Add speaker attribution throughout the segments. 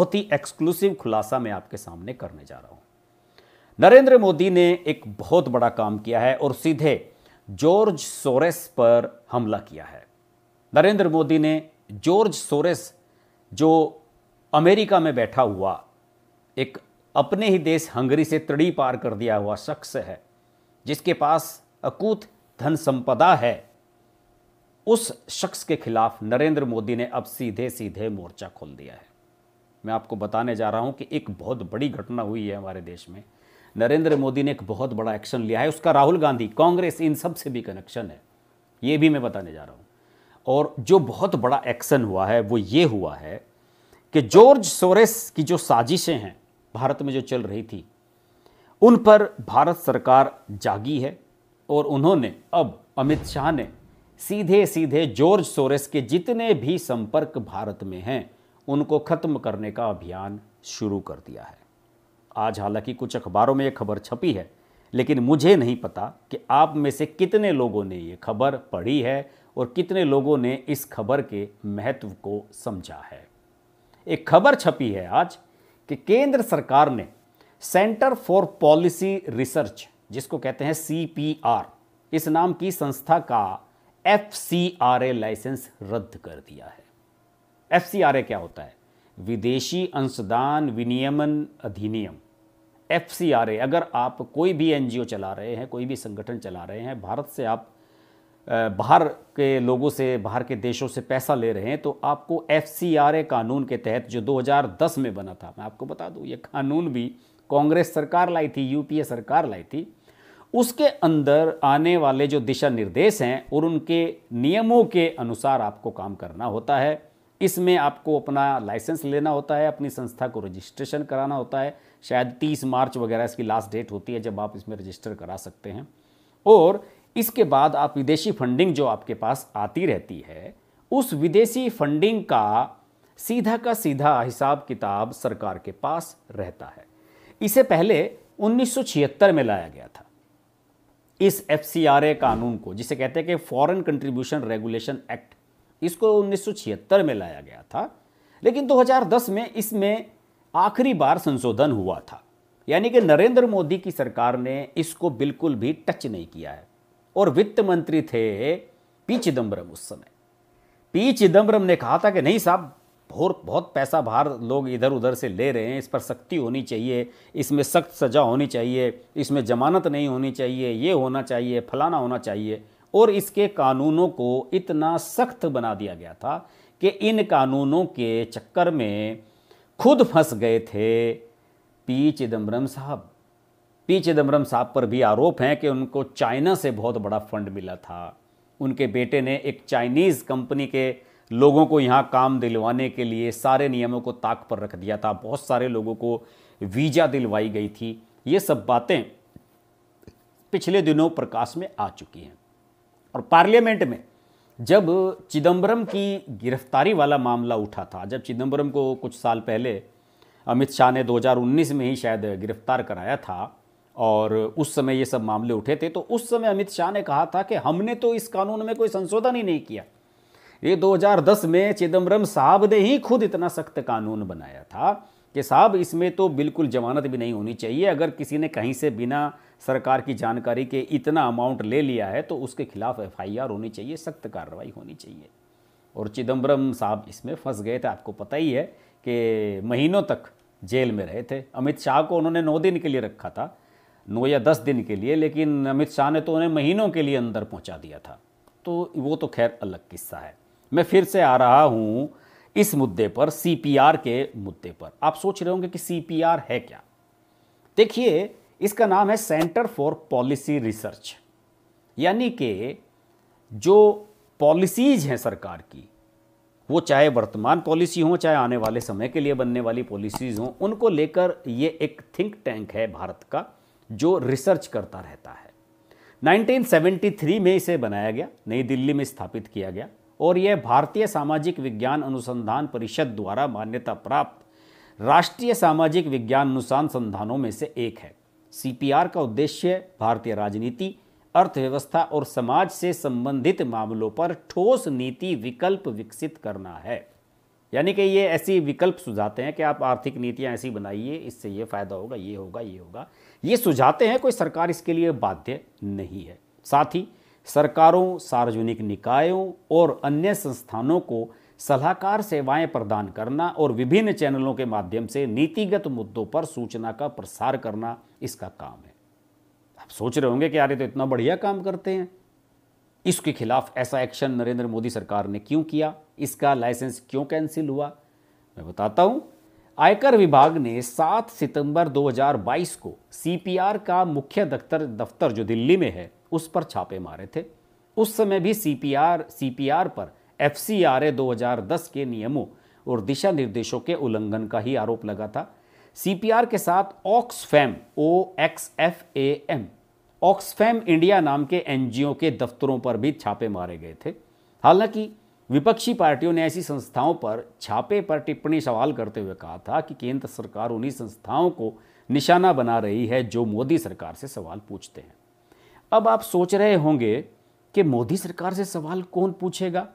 Speaker 1: बहुत ही एक्सक्लूसिव खुलासा मैं आपके सामने करने जा रहा हूं नरेंद्र मोदी ने एक बहुत बड़ा काम किया है और सीधे जॉर्ज सोरेस पर हमला किया है नरेंद्र मोदी ने जॉर्ज सोरेस जो अमेरिका में बैठा हुआ एक अपने ही देश हंगरी से तड़ी पार कर दिया हुआ शख्स है जिसके पास अकूत धन संपदा है उस शख्स के खिलाफ नरेंद्र मोदी ने अब सीधे सीधे मोर्चा खोल दिया है मैं आपको बताने जा रहा हूँ कि एक बहुत बड़ी घटना हुई है हमारे देश में नरेंद्र मोदी ने एक बहुत बड़ा एक्शन लिया है उसका राहुल गांधी कांग्रेस इन सब से भी कनेक्शन है ये भी मैं बताने जा रहा हूँ और जो बहुत बड़ा एक्शन हुआ है वो ये हुआ है कि जॉर्ज सोरेस की जो साजिशें हैं भारत में जो चल रही थी उन पर भारत सरकार जागी है और उन्होंने अब अमित शाह ने सीधे सीधे जॉर्ज सोरेस के जितने भी संपर्क भारत में हैं उनको ख़त्म करने का अभियान शुरू कर दिया है आज हालांकि कुछ अखबारों में यह खबर छपी है लेकिन मुझे नहीं पता कि आप में से कितने लोगों ने यह खबर पढ़ी है और कितने लोगों ने इस खबर के महत्व को समझा है एक खबर छपी है आज कि केंद्र सरकार ने सेंटर फॉर पॉलिसी रिसर्च जिसको कहते हैं सी इस नाम की संस्था का एफ लाइसेंस रद्द कर दिया है एफ क्या होता है विदेशी अंशदान विनियमन अधिनियम एफ अगर आप कोई भी एन चला रहे हैं कोई भी संगठन चला रहे हैं भारत से आप बाहर के लोगों से बाहर के देशों से पैसा ले रहे हैं तो आपको एफ कानून के तहत जो 2010 में बना था मैं आपको बता दूं ये कानून भी कांग्रेस सरकार लाई थी यूपीए सरकार लाई थी उसके अंदर आने वाले जो दिशा निर्देश हैं और उनके नियमों के अनुसार आपको काम करना होता है इसमें आपको अपना लाइसेंस लेना होता है अपनी संस्था को रजिस्ट्रेशन कराना होता है शायद 30 मार्च वगैरह इसकी लास्ट डेट होती है जब आप इसमें रजिस्टर करा सकते हैं और इसके बाद आप विदेशी फंडिंग जो आपके पास आती रहती है उस विदेशी फंडिंग का सीधा का सीधा हिसाब किताब सरकार के पास रहता है इसे पहले 1976 में लाया गया था इस एफ कानून को जिसे कहते हैं कि फॉरेन कंट्रीब्यूशन रेगुलेशन एक्ट इसको उन्नीस में लाया गया था लेकिन 2010 में इसमें आखिरी बार संशोधन हुआ था यानी कि नरेंद्र मोदी की सरकार ने इसको बिल्कुल भी टच नहीं किया है और वित्त मंत्री थे पी चिदम्बरम उस समय पी चिदम्बरम ने कहा था कि नहीं साहब बहुत बहुत पैसा बाहर लोग इधर उधर से ले रहे हैं इस पर सख्ती होनी चाहिए इसमें सख्त सजा होनी चाहिए इसमें जमानत नहीं होनी चाहिए ये होना चाहिए फलाना होना चाहिए और इसके कानूनों को इतना सख्त बना दिया गया था कि इन कानूनों के चक्कर में खुद फंस गए थे पी चिदम्बरम साहब पी चिदम्बरम साहब पर भी आरोप हैं कि उनको चाइना से बहुत बड़ा फंड मिला था उनके बेटे ने एक चाइनीज़ कंपनी के लोगों को यहाँ काम दिलवाने के लिए सारे नियमों को ताक पर रख दिया था बहुत सारे लोगों को वीज़ा दिलवाई गई थी ये सब बातें पिछले दिनों प्रकाश में आ चुकी हैं और पार्लियामेंट में जब चिदंबरम की गिरफ्तारी वाला मामला उठा था जब चिदंबरम को कुछ साल पहले अमित शाह ने 2019 में ही शायद गिरफ्तार कराया था और उस समय ये सब मामले उठे थे तो उस समय अमित शाह ने कहा था कि हमने तो इस कानून में कोई संशोधन ही नहीं किया ये 2010 में चिदम्बरम साहब ने ही खुद इतना सख्त कानून बनाया था कि साहब इसमें तो बिल्कुल जमानत भी नहीं होनी चाहिए अगर किसी ने कहीं से बिना सरकार की जानकारी के इतना अमाउंट ले लिया है तो उसके खिलाफ एफ होनी चाहिए सख्त कार्रवाई होनी चाहिए और चिदम्बरम साहब इसमें फंस गए थे आपको पता ही है कि महीनों तक जेल में रहे थे अमित शाह को उन्होंने नौ दिन के लिए रखा था नौ या दस दिन के लिए लेकिन अमित शाह ने तो उन्हें महीनों के लिए अंदर पहुंचा दिया था तो वो तो खैर अलग किस्सा है मैं फिर से आ रहा हूँ इस मुद्दे पर सीपीआर के मुद्दे पर आप सोच रहे होंगे कि सीपीआर है क्या देखिए इसका नाम है सेंटर फॉर पॉलिसी रिसर्च यानी कि जो पॉलिसीज हैं सरकार की वो चाहे वर्तमान पॉलिसी हो चाहे आने वाले समय के लिए बनने वाली पॉलिसीज हो उनको लेकर ये एक थिंक टैंक है भारत का जो रिसर्च करता रहता है 1973 में इसे बनाया गया नई दिल्ली में स्थापित किया गया और यह भारतीय सामाजिक विज्ञान अनुसंधान परिषद द्वारा मान्यता प्राप्त राष्ट्रीय सामाजिक विज्ञान अनुसंधानों में से एक है सीपीआर का उद्देश्य भारतीय राजनीति अर्थव्यवस्था और समाज से संबंधित मामलों पर ठोस नीति विकल्प विकसित करना है यानी कि ये ऐसी विकल्प सुझाते हैं कि आप आर्थिक नीतियाँ ऐसी बनाइए इससे ये फ़ायदा होगा ये होगा ये होगा ये सुझाते हैं कोई सरकार इसके लिए बाध्य नहीं है साथ ही सरकारों सार्वजनिक निकायों और अन्य संस्थानों को सलाहकार सेवाएं प्रदान करना और विभिन्न चैनलों के माध्यम से नीतिगत मुद्दों पर सूचना का प्रसार करना इसका काम है आप सोच रहे होंगे कि यार ये तो इतना बढ़िया काम करते हैं इसके खिलाफ ऐसा एक्शन नरेंद्र मोदी सरकार ने क्यों किया इसका लाइसेंस क्यों कैंसिल हुआ मैं बताता हूं आयकर विभाग ने 7 सितंबर 2022 को सीपीआर का मुख्य दफ्तर दफ्तर जो दिल्ली में है उस पर छापे मारे थे उस समय भी सीपीआर सीपीआर पर एफ सी आर ए दो के नियमों और दिशा निर्देशों के उल्लंघन का ही आरोप लगा था सीपीआर के साथ Oxfam O X F A M Oxfam India नाम के एनजीओ के दफ्तरों पर भी छापे मारे गए थे हालांकि विपक्षी पार्टियों ने ऐसी संस्थाओं पर छापे पर टिप्पणी सवाल करते हुए कहा था कि केंद्र सरकार उन्हीं संस्थाओं को निशाना बना रही है जो मोदी सरकार से सवाल पूछते हैं अब आप सोच रहे होंगे कि मोदी सरकार से सवाल कौन पूछेगा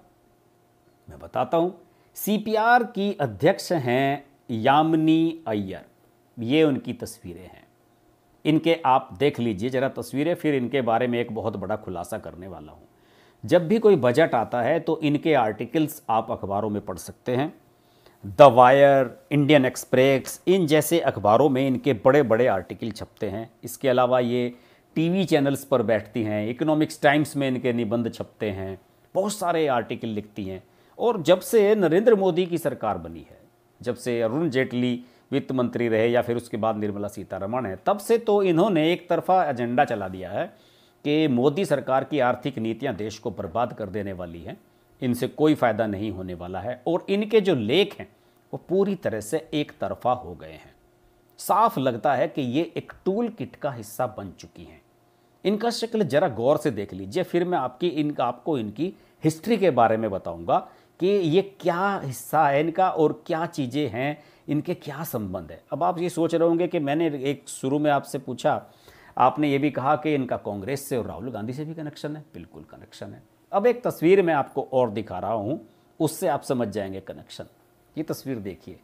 Speaker 1: मैं बताता हूँ सी की अध्यक्ष हैं यामनी अय्यर ये उनकी तस्वीरें हैं इनके आप देख लीजिए ज़रा तस्वीरें फिर इनके बारे में एक बहुत बड़ा खुलासा करने वाला हूँ जब भी कोई बजट आता है तो इनके आर्टिकल्स आप अखबारों में पढ़ सकते हैं द वायर इंडियन एक्सप्रेस इन जैसे अखबारों में इनके बड़े बड़े आर्टिकल छपते हैं इसके अलावा ये टीवी चैनल्स पर बैठती हैं इकोनॉमिक्स टाइम्स में इनके निबंध छपते हैं बहुत सारे आर्टिकल लिखती हैं और जब से नरेंद्र मोदी की सरकार बनी है जब से अरुण जेटली वित्त मंत्री रहे या फिर उसके बाद निर्मला सीतारमण है तब से तो इन्होंने एक तरफा एजेंडा चला दिया है कि मोदी सरकार की आर्थिक नीतियां देश को बर्बाद कर देने वाली हैं इनसे कोई फ़ायदा नहीं होने वाला है और इनके जो लेख हैं वो पूरी तरह से एक तरफा हो गए हैं साफ लगता है कि ये एक टूल किट का हिस्सा बन चुकी हैं इनका शक्ल ज़रा गौर से देख लीजिए फिर मैं आपकी इन आपको इनकी हिस्ट्री के बारे में बताऊंगा कि ये क्या हिस्सा है इनका और क्या चीज़ें हैं इनके क्या संबंध है अब आप ये सोच रहे होंगे कि मैंने एक शुरू में आपसे पूछा आपने ये भी कहा कि इनका कांग्रेस से और राहुल गांधी से भी कनेक्शन है बिल्कुल कनेक्शन है अब एक तस्वीर मैं आपको और दिखा रहा हूँ उससे आप समझ जाएंगे कनेक्शन ये तस्वीर देखिए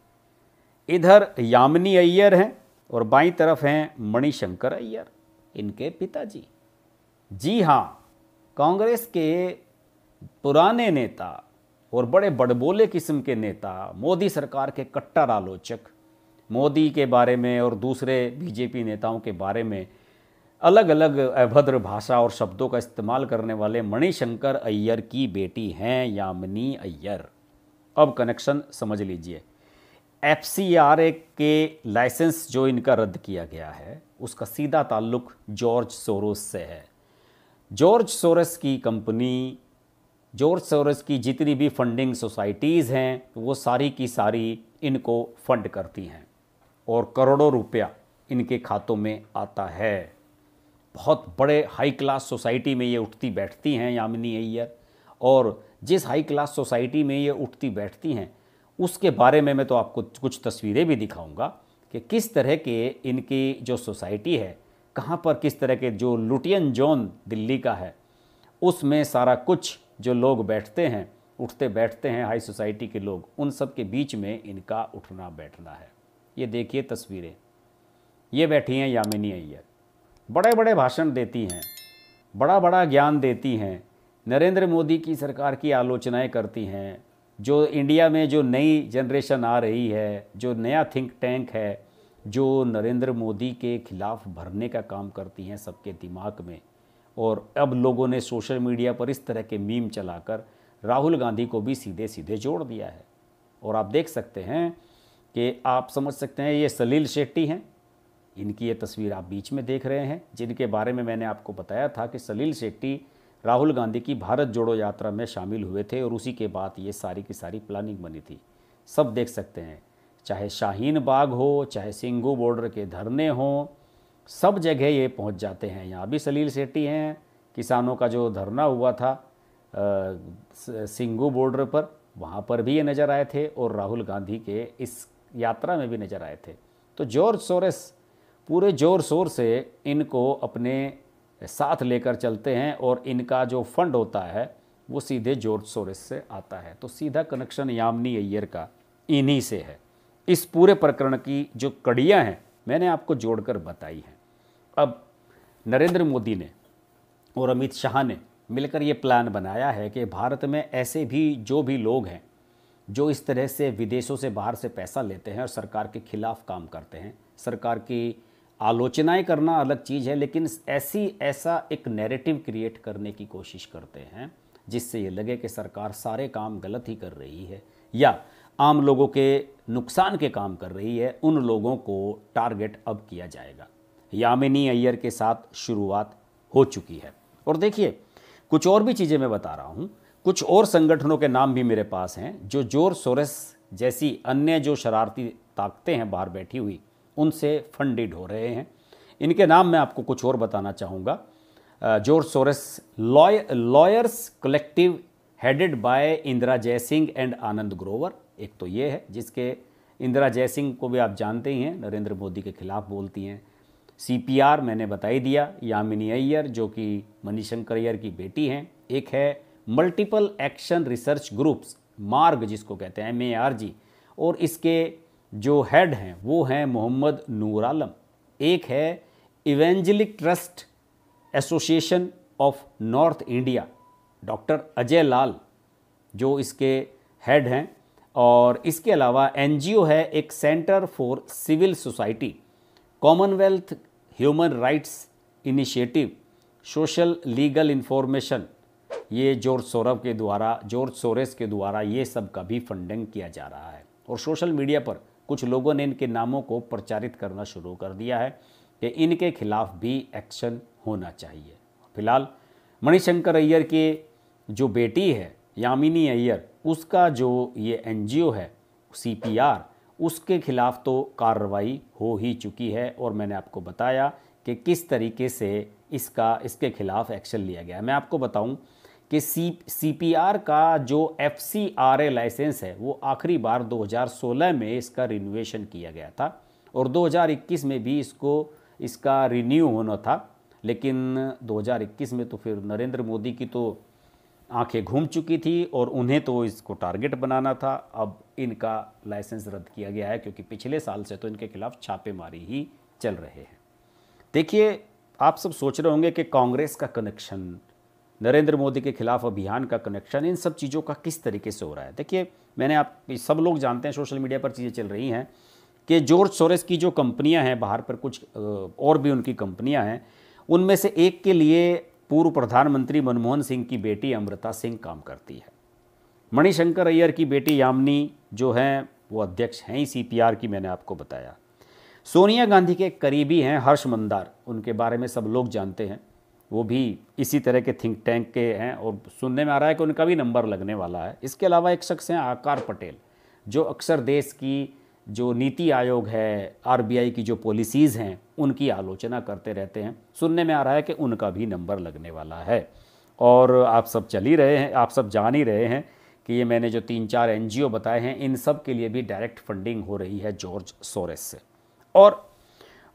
Speaker 1: इधर यामिनी अय्यर हैं और बाई तरफ हैं मणिशंकर अय्यर इनके पिताजी जी हाँ कांग्रेस के पुराने नेता और बड़े बड़बोले किस्म के नेता मोदी सरकार के कट्टर आलोचक मोदी के बारे में और दूसरे बीजेपी नेताओं के बारे में अलग अलग अभद्र भाषा और शब्दों का इस्तेमाल करने वाले मणिशंकर अय्यर की बेटी हैं यामिनी अय्यर अब कनेक्शन समझ लीजिए एफ के लाइसेंस जो इनका रद्द किया गया है उसका सीधा ताल्लुक जॉर्ज सोरोस से है जॉर्ज सोरस की कंपनी जॉर्ज सोरस की जितनी भी फंडिंग सोसाइटीज़ हैं वो सारी की सारी इनको फंड करती हैं और करोड़ों रुपया इनके खातों में आता है बहुत बड़े हाई क्लास सोसाइटी में ये उठती बैठती हैं यामिनी अय्यर और जिस हाई क्लास सोसाइटी में ये उठती बैठती हैं उसके बारे में मैं तो आपको कुछ तस्वीरें भी दिखाऊंगा कि किस तरह के इनकी जो सोसाइटी है कहाँ पर किस तरह के जो लुटियन जोन दिल्ली का है उसमें सारा कुछ जो लोग बैठते हैं उठते बैठते हैं हाई सोसाइटी के लोग उन सब के बीच में इनका उठना बैठना है ये देखिए तस्वीरें ये बैठी हैं यामिनी अय्यर बड़े बड़े भाषण देती हैं बड़ा बड़ा ज्ञान देती हैं नरेंद्र मोदी की सरकार की आलोचनाएं करती हैं जो इंडिया में जो नई जनरेशन आ रही है जो नया थिंक टैंक है जो नरेंद्र मोदी के खिलाफ भरने का काम करती हैं सबके दिमाग में और अब लोगों ने सोशल मीडिया पर इस तरह के मीम चलाकर राहुल गांधी को भी सीधे सीधे जोड़ दिया है और आप देख सकते हैं कि आप समझ सकते हैं ये सलील शेट्टी हैं इनकी ये तस्वीर आप बीच में देख रहे हैं जिनके बारे में मैंने आपको बताया था कि सलील शेट्टी राहुल गांधी की भारत जोड़ो यात्रा में शामिल हुए थे और उसी के बाद ये सारी की सारी प्लानिंग बनी थी सब देख सकते हैं चाहे शाहीन बाग हो चाहे सिंगू बॉर्डर के धरने हों सब जगह ये पहुंच जाते हैं यहाँ भी सलील सेट्टी हैं किसानों का जो धरना हुआ था सिंगू बॉर्डर पर वहाँ पर भी ये नज़र आए थे और राहुल गांधी के इस यात्रा में भी नज़र आए थे तो जोर सोरेस पूरे जोर शोर से इनको अपने साथ लेकर चलते हैं और इनका जो फंड होता है वो सीधे जॉर्ज सोरेस से आता है तो सीधा कनेक्शन यामनी अय्यर का इन्हीं से है इस पूरे प्रकरण की जो कड़ियाँ हैं मैंने आपको जोड़कर बताई हैं अब नरेंद्र मोदी ने और अमित शाह ने मिलकर ये प्लान बनाया है कि भारत में ऐसे भी जो भी लोग हैं जो इस तरह से विदेशों से बाहर से पैसा लेते हैं और सरकार के खिलाफ काम करते हैं सरकार की आलोचनाएं करना अलग चीज़ है लेकिन ऐसी ऐसा एक नैरेटिव क्रिएट करने की कोशिश करते हैं जिससे ये लगे कि सरकार सारे काम गलत ही कर रही है या आम लोगों के नुकसान के काम कर रही है उन लोगों को टारगेट अब किया जाएगा यामिनी अय्यर के साथ शुरुआत हो चुकी है और देखिए कुछ और भी चीज़ें मैं बता रहा हूँ कुछ और संगठनों के नाम भी मेरे पास हैं जो जोर सोरेस जैसी अन्य जो शरारती ताकतें हैं बाहर बैठी हुई उनसे फंडेड हो रहे हैं इनके नाम मैं आपको कुछ और बताना चाहूँगा जोर सोरेस लॉय lawyers collective headed by Indira Jaising and Anand Grover एक तो ये है जिसके इंदिरा जयसिंह को भी आप जानते ही हैं नरेंद्र मोदी के खिलाफ बोलती हैं सीपीआर मैंने बताई दिया यामिनी अय्यर जो कि मनीशंकर अय्यर की बेटी हैं एक है मल्टीपल एक्शन रिसर्च ग्रुप्स मार्ग जिसको कहते हैं एम ए आर जी और इसके जो हेड हैं वो हैं मोहम्मद नूर आलम एक है evangelical trust association of north India doctor Ajay Lal जो इसके हेड हैं और इसके अलावा एनजीओ है एक centre for civil society commonwealth human rights initiative social legal information ये जॉर्ज सौरभ के द्वारा जॉर्ज सोरेस के द्वारा ये सब का भी फंडिंग किया जा रहा है और सोशल मीडिया पर कुछ लोगों ने इनके नामों को प्रचारित करना शुरू कर दिया है कि इनके खिलाफ भी एक्शन होना चाहिए फिलहाल मणिशंकर अय्यर के जो बेटी है यामिनी अय्यर उसका जो ये एनजीओ है सीपीआर उसके खिलाफ तो कार्रवाई हो ही चुकी है और मैंने आपको बताया कि किस तरीके से इसका इसके खिलाफ एक्शन लिया गया मैं आपको बताऊं कि सी सी पी आर का जो F C R A licence है वो आखिरी बार 2016 में इसका रिन्यूएशन किया गया था और 2021 में भी इसको इसका रिन्यू होना था लेकिन 2021 में तो फिर नरेंद्र मोदी की तो आंखें घूम चुकी थी और उन्हें तो इसको टारगेट बनाना था अब इनका लाइसेंस रद्द किया गया है क्योंकि पिछले साल से तो इनके खिलाफ छापेमारी ही चल रहे हैं देखिए आप सब सोच रहे होंगे कि कांग्रेस का कनेक्शन नरेंद्र मोदी के खिलाफ अभियान का कनेक्शन इन सब चीज़ों का किस तरीके से हो रहा है देखिए मैंने आप सब लोग जानते हैं सोशल मीडिया पर चीज़ें चल रही हैं कि जॉर्ज सोरेस की जो कंपनियां हैं बाहर पर कुछ और भी उनकी कंपनियां हैं उनमें से एक के लिए पूर्व प्रधानमंत्री मनमोहन सिंह की बेटी अमृता सिंह काम करती है मणिशंकर अय्यर की बेटी यामिनी जो हैं वो अध्यक्ष हैं ही आर की मैंने आपको बताया सोनिया गांधी के करीबी हैं हर्ष मंदार उनके बारे में सब लोग जानते हैं वो भी इसी तरह के थिंक टैंक के हैं और सुनने में आ रहा है कि उनका भी नंबर लगने वाला है इसके अलावा एक शख्स हैं आकार पटेल जो अक्सर देश की जो नीति आयोग है आर की जो पॉलिसीज़ हैं उनकी आलोचना करते रहते हैं सुनने में आ रहा है कि उनका भी नंबर लगने वाला है और आप सब चल ही रहे हैं आप सब जान ही रहे हैं कि ये मैंने जो तीन चार एन बताए हैं इन सब के लिए भी डायरेक्ट फंडिंग हो रही है जॉर्ज सोरेस से और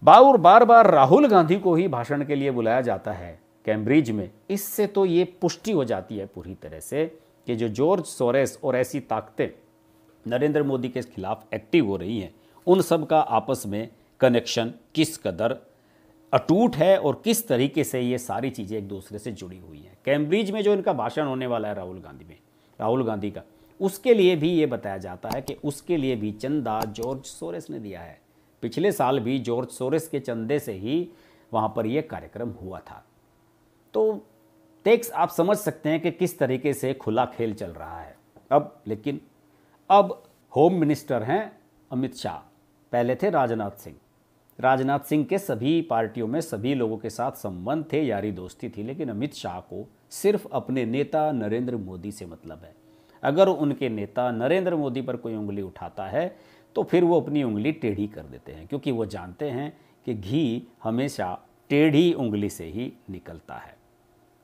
Speaker 1: बाउर बार बार राहुल गांधी को ही भाषण के लिए बुलाया जाता है कैम्ब्रिज में इससे तो ये पुष्टि हो जाती है पूरी तरह से कि जो जॉर्ज सोरेस और ऐसी ताकतें नरेंद्र मोदी के खिलाफ एक्टिव हो रही हैं उन सब का आपस में कनेक्शन किस कदर अटूट है और किस तरीके से ये सारी चीज़ें एक दूसरे से जुड़ी हुई हैं कैम्ब्रिज में जो इनका भाषण होने वाला है राहुल गांधी में राहुल गांधी का उसके लिए भी ये बताया जाता है कि उसके लिए भी चंदा जॉर्ज सोरेस ने दिया है पिछले साल भी जॉर्ज सोरेस के चंदे से ही वहाँ पर यह कार्यक्रम हुआ था तो टेक्स आप समझ सकते हैं कि किस तरीके से खुला खेल चल रहा है अब लेकिन अब होम मिनिस्टर हैं अमित शाह पहले थे राजनाथ सिंह राजनाथ सिंह के सभी पार्टियों में सभी लोगों के साथ संबंध थे यारी दोस्ती थी लेकिन अमित शाह को सिर्फ अपने नेता नरेंद्र मोदी से मतलब है अगर उनके नेता नरेंद्र मोदी पर कोई उंगली उठाता है तो फिर वो अपनी उंगली टेढ़ी कर देते हैं क्योंकि वो जानते हैं कि घी हमेशा टेढ़ी उंगली से ही निकलता है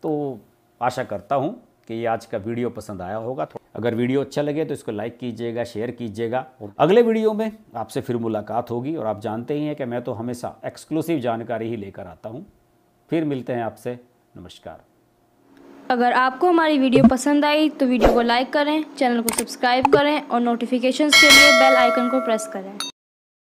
Speaker 1: तो आशा करता हूँ कि ये आज का वीडियो पसंद आया होगा अगर वीडियो अच्छा लगे तो इसको लाइक कीजिएगा शेयर कीजिएगा और अगले वीडियो में आपसे फिर मुलाकात होगी और आप जानते ही हैं कि मैं तो हमेशा एक्सक्लूसिव जानकारी ही लेकर आता हूँ फिर मिलते हैं आपसे नमस्कार अगर आपको हमारी वीडियो पसंद आई तो वीडियो को लाइक करें चैनल को सब्सक्राइब करें और नोटिफिकेशन के लिए बेल आइकन को प्रेस करें